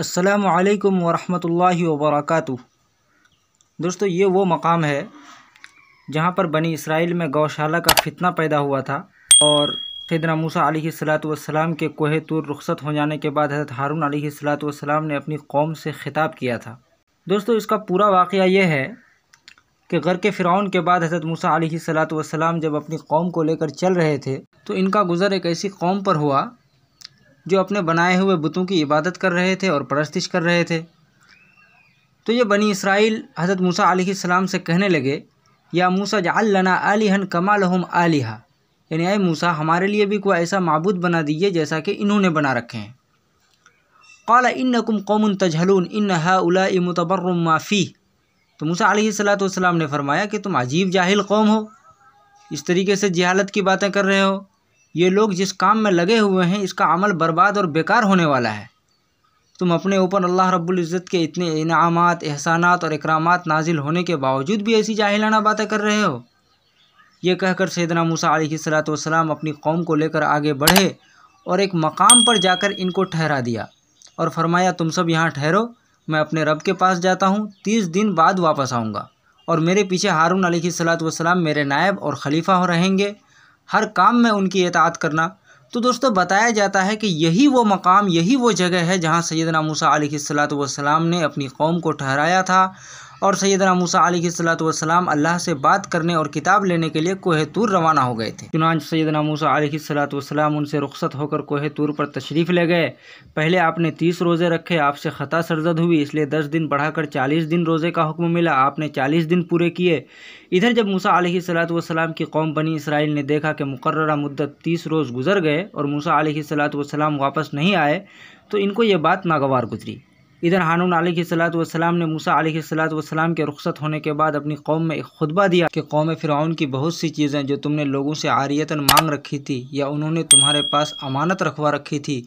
असलकम वरम् वर्क दोस्तों ये वो मकाम है जहाँ पर बनी इसराइल में गौशाला का फितना पैदा हुआ था और सदना मूसा वाम के कोहे तुर रुखसत हो जाने के बाद हज़रत हारून सलाम ने अपनी कौम से ख़िताब किया था दोस्तों इसका पूरा वाक़ यह है कि घर के फ़िरौन के बाद हज़रत मूसा सलाम जब अपनी कौम को लेकर चल रहे थे तो इनका गुज़र एक ऐसी कौम पर हुआ जो अपने बनाए हुए बुतों की इबादत कर रहे थे और परस्तिश कर रहे थे तो ये बनी इसराइल हज़रत मूसा सलाम से कहने लगे या मूसा जल्लना आलिहन कमाल हम आलिहा यानी आए मूसा हमारे लिए भी कोई ऐसा मबूद बना दीजिए जैसा कि इन्होंने बना रखे हैं कौला इन नकुम कौमन तजहलून इन हाउला मतबर्रम माफ़ी तो मूसा सलाम ने फरमाया कि तुम अजीब जाहिल कौम हो इस तरीके से जहालत की बातें कर रहे हो ये लोग जिस काम में लगे हुए हैं इसका अमल बर्बाद और बेकार होने वाला है तुम अपने ऊपर अल्लाह रब्बुल इज़्ज़त के इतने इनामत एहसानात और इकरामात नाजिल होने के बावजूद भी ऐसी जाहिलाना बातें कर रहे हो ये कहकर सैदना मूसा सलात अपनी कौम को लेकर आगे बढ़े और एक मकाम पर जाकर इनको ठहरा दिया और फरमाया तुम सब यहाँ ठहरो मैं अपने रब के पास जाता हूँ तीस दिन बाद वापस आऊँगा और मेरे पीछे हारून सलात वसलाम मेरे नायब और खलीफा हो रहेंगे हर काम में उनकी एतात करना तो दोस्तों बताया जाता है कि यही वो मकाम यही वो जगह है जहाँ सैदना मूसा सलात वसलाम ने अपनी कौम को ठहराया था और सैदना मूसा सलाम अल्लाह से बात करने और किताब लेने के लिए तूर रवाना हो गए थे चुनाच सैदना मूसा सलाम उनसे रुख्सत होकर कोहतूर पर तशरीफ़ ले गए पहले आपने तीस रोज़े रखे आपसे ख़ता सरजद हुई इसलिए दस दिन बढ़ाकर चालीस दिन रोज़े का हुक्म मिला आपने चालीस दिन पूरे किए इधर जब मूसा सलाम की कौम बनी इसराइल ने देखा कि मुकर्र मुद्दत तीस रोज़ गुजर गए और मूसा सलाम वापस नहीं आए तो इनको ये बात नागवार गुजरी इधर हानून आलतम ने मूसा आलतम के रुख्सत होने के बाद अपनी कौम में एक खुतबा दिया कि कौम फ़िरउन की बहुत सी चीज़ें जो तुमने लोगों से आरियतन मांग रखी थी या उन्होंने तुम्हारे पास अमानत रखवा रखी थी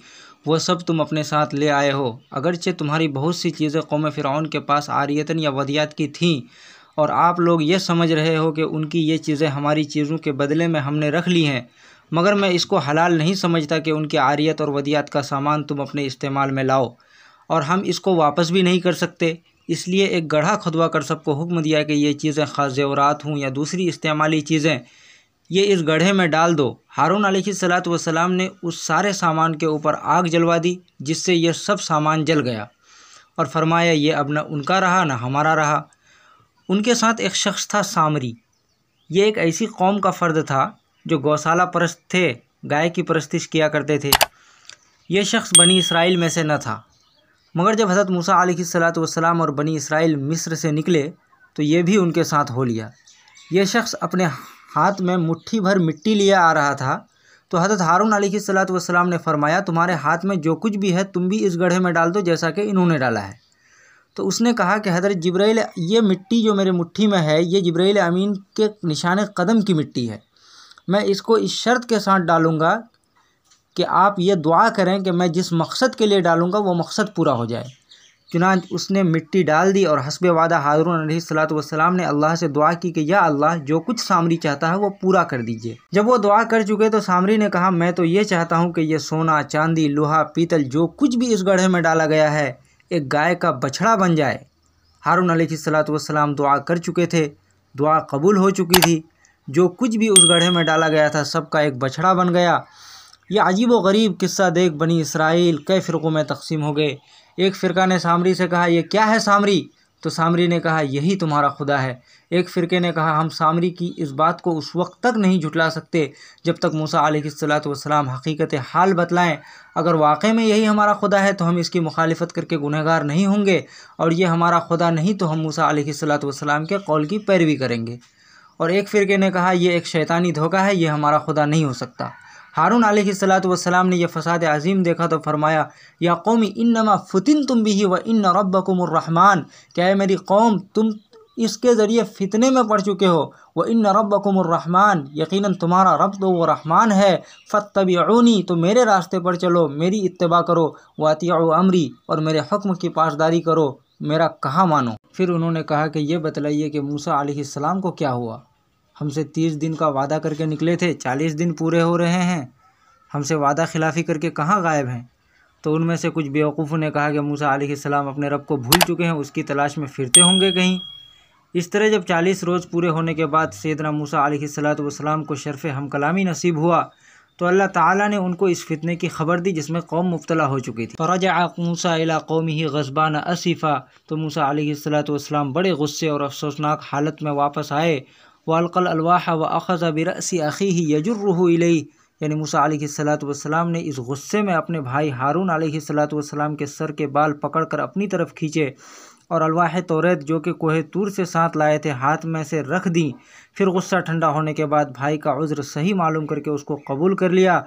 वह सब तुम अपने साथ ले आए हो अगरचे तुम्हारी बहुत सी चीज़ें कौम फ़िरउन के पास आरियतन या वदियात की थी और आप लोग ये समझ रहे हो कि उनकी ये चीज़ें हमारी चीज़ों के बदले में हमने रख ली हैं मगर मैं इसको हलाल नहीं समझता कि उनकी आरियत और वदियात का सामान तुम अपने इस्तेमाल में लाओ और हम इसको वापस भी नहीं कर सकते इसलिए एक गढ़ा खुदवा कर सबको हुक्म दिया कि ये चीज़ें ख़ास जेवरात हों या दूसरी इस्तेमाली चीज़ें ये इस गढ़े में डाल दो हारून सलात वसलाम ने उस सारे सामान के ऊपर आग जलवा दी जिससे यह सब सामान जल गया और फरमाया ये अब न उनका रहा न हमारा रहा उनके साथ एक शख्स था सामरी ये एक ऐसी कौम का फ़र्द था जो गौशाला परस्त थे गाय की परस्तिश किया करते थे यह शख्स बनी इसराइल में से न था मगर जब हज़रत मूसा वसलाम और बनी इसराइल मिस्र से निकले तो ये भी उनके साथ हो लिया ये शख्स अपने हाथ में मुट्ठी भर मिट्टी लिए आ रहा था तो हज़रत हारून वसलाम ने फरमाया तुम्हारे हाथ में जो कुछ भी है तुम भी इस गढ़े में डाल दो जैसा कि इन्होंने डाला है तो उसने कहा कि हज़रत जब्राइल ये मिट्टी जो मेरे मुट्ठी में है ये जब्राइल अमीन के निशान कदम की मिट्टी है मैं इसको इस शर्त के साथ डालूँगा कि आप ये दुआ करें कि मैं जिस मकसद के लिए डालूँगा वो मकसद पूरा हो जाए चुनाच उसने मिट्टी डाल दी और हसब वादा हारून सलाम ने अल्लाह से दुआ की कि या अल्लाह जो कुछ सामरी चाहता है वो पूरा कर दीजिए जब वो दुआ कर चुके तो सामरी ने कहा मैं तो ये चाहता हूँ कि ये सोना चांदी लोहा पीतल जो कुछ भी इस गढ़े में डाला गया है एक गाय का बछड़ा बन जाए हारून सलाम दुआ कर चुके थे दुआ कबूल हो चुकी थी जो कुछ भी उस गढ़े में डाला गया था सबका एक बछड़ा बन गया यह अजीब व गरीब किस्सा देख बनी इसराइल कई फ़िरक़ों में तकसीम हो गए एक फ़िरका ने सामरी से कहा यह क्या है सामरी तो सामरी ने कहा यही तुम्हारा खुदा है एक फ़िरके ने कहा हम सामरी की इस बात को उस वक्त तक नहीं झुटला सकते जब तक मूसा सलाम हकीकत हाल बतलाएं अगर वाक़ई में यही हमारा खुदा है तो हम इसकी मुखालफत करके गुनहगार नहीं होंगे और ये हमारा खुदा नहीं तो हम मूसा सलाम के कौल की पैरवी करेंगे और एक फ़िरके ने कहा यह एक शैतानी धोखा है ये हमारा खुदा नहीं हो सकता हारून सलाम ने यह फ़साद अज़ीम देखा तो फरमाया या कौमी इन नमा फ़ुतिन तुम भी व इन रबकुमरहमान क्या है मेरी कौम तुम इसके ज़रिए फितने में पड़ चुके हो व इन रबकुमरहमान यकीन तुम्हारा रब तो वो रहमान है फत तबी तो मेरे रास्ते पर चलो मेरी इतबा करो वातिया अमरी और मेरे हकम की पासदारी करो मेरा कहाँ मानो फिर उन्होंने कहा कि यह बतलाइए कि मूसा आलाम को क्या हुआ हमसे तीस दिन का वादा करके निकले थे चालीस दिन पूरे हो रहे हैं हमसे वादा खिलाफ़ी करके कहाँ गायब हैं तो उनमें से कुछ बेवकूफ़ों ने कहा कि मूसा आलम अपने रब को भूल चुके हैं उसकी तलाश में फिरते होंगे कहीं इस तरह जब चालीस रोज़ पूरे होने के बाद सैदना मूसा आलतम को शरफ़ हम कलामी नसीब हुआ तो अल्लाह ताला ने उनको इस फितने की खबर दी जिसमें कौम मुबतला हो चुकी थी फ़रज मूसा अला कौमी ही गजबान असीफ़ा तो मूसा आलतम बड़े गुस्से और अफसोसनाक हालत में वापस आए वालकल अलवा व अखज़ बरसी अखी ही यजुर्रहली यानी मूसा सलाम ने इस गुस्से में अपने भाई हारून वसलाम के सर के बाल पकड़कर अपनी तरफ खींचे और अलवाह तोरेत जो कि कोहे तूर से साथ लाए थे हाथ में से रख दी फिर गुस्सा ठंडा होने के बाद भाई का उज़्र सही मालूम करके उसको कबूल कर लिया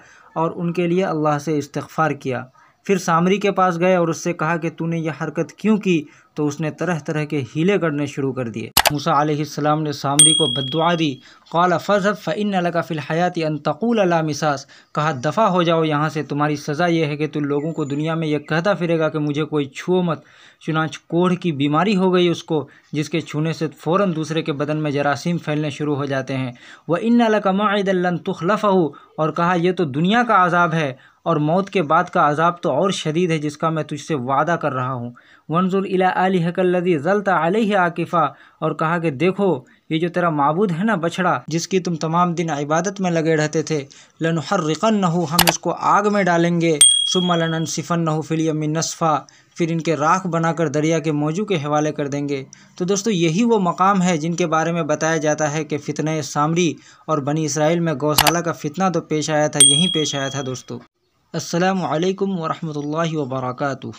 और उनके लिए अल्लाह से इस्तफ़ार किया फिर सामरी के पास गए और उससे कहा कि तूने यह हरकत क्यों की तो उसने तरह तरह के हीले करने शुरू कर दिए मूसा आसमाम ने सामरी को बदुआ दी कौला फ़ज़ब फ़िन लगा फ़िलहयाती अनतकूल अला मिसास कहा दफ़ा हो जाओ यहाँ से तुम्हारी सज़ा यह है कि तुम लोगों को दुनिया में यह कहता फिरेगा कि मुझे कोई छुओ मत चुनाच कोढ़ की बीमारी हो गई उसको जिसके छूने से फ़ौर दूसरे के बदन में जरासीम फैलने शुरू हो जाते हैं वह इन का मादल्लन तुखलफ़ और कहा यह तो दुनिया का आज़ाब है और मौत के बाद का आज़ाब तो और शदीद है जिसका मैं तुझसे वादा कर रहा हूँ वनजुल इला अलहकल्लदी जलता अलह आकिफ़ा और कहा कि देखो ये जो तेरा मबूद है ना बछड़ा जिसकी तुम तमाम दिन इबादत में लगे रहते थे लन हर रिकन हम इसको आग में डालेंगे सुम लनन सिफ़न फिलियमिन नसफ़ा फिर इनके राख बनाकर दरिया के मौजू के हवाले कर देंगे तो दोस्तों यही वो मकाम है जिनके बारे में बताया जाता है कि फ़ितन सामरी और बनी इसराइल में गौशाला का फितना तो पेश आया था यहीं पेश आया था दोस्तों असलकम वरहमल वर्का